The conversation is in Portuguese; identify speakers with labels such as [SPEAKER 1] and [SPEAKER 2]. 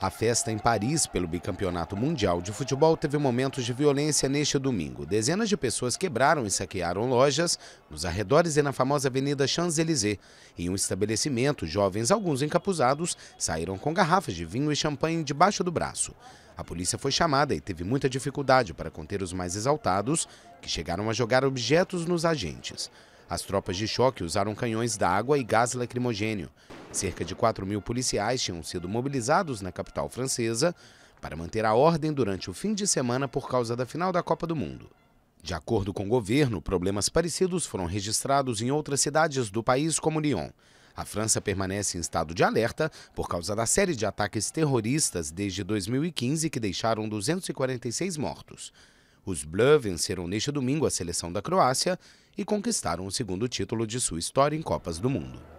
[SPEAKER 1] A festa em Paris pelo bicampeonato mundial de futebol teve momentos de violência neste domingo. Dezenas de pessoas quebraram e saquearam lojas nos arredores e na famosa Avenida Champs-Élysées. Em um estabelecimento, jovens, alguns encapuzados, saíram com garrafas de vinho e champanhe debaixo do braço. A polícia foi chamada e teve muita dificuldade para conter os mais exaltados, que chegaram a jogar objetos nos agentes. As tropas de choque usaram canhões d'água e gás lacrimogênio. Cerca de 4 mil policiais tinham sido mobilizados na capital francesa para manter a ordem durante o fim de semana por causa da final da Copa do Mundo. De acordo com o governo, problemas parecidos foram registrados em outras cidades do país, como Lyon. A França permanece em estado de alerta por causa da série de ataques terroristas desde 2015 que deixaram 246 mortos. Os Bleus venceram neste domingo a seleção da Croácia e conquistaram o segundo título de sua história em Copas do Mundo.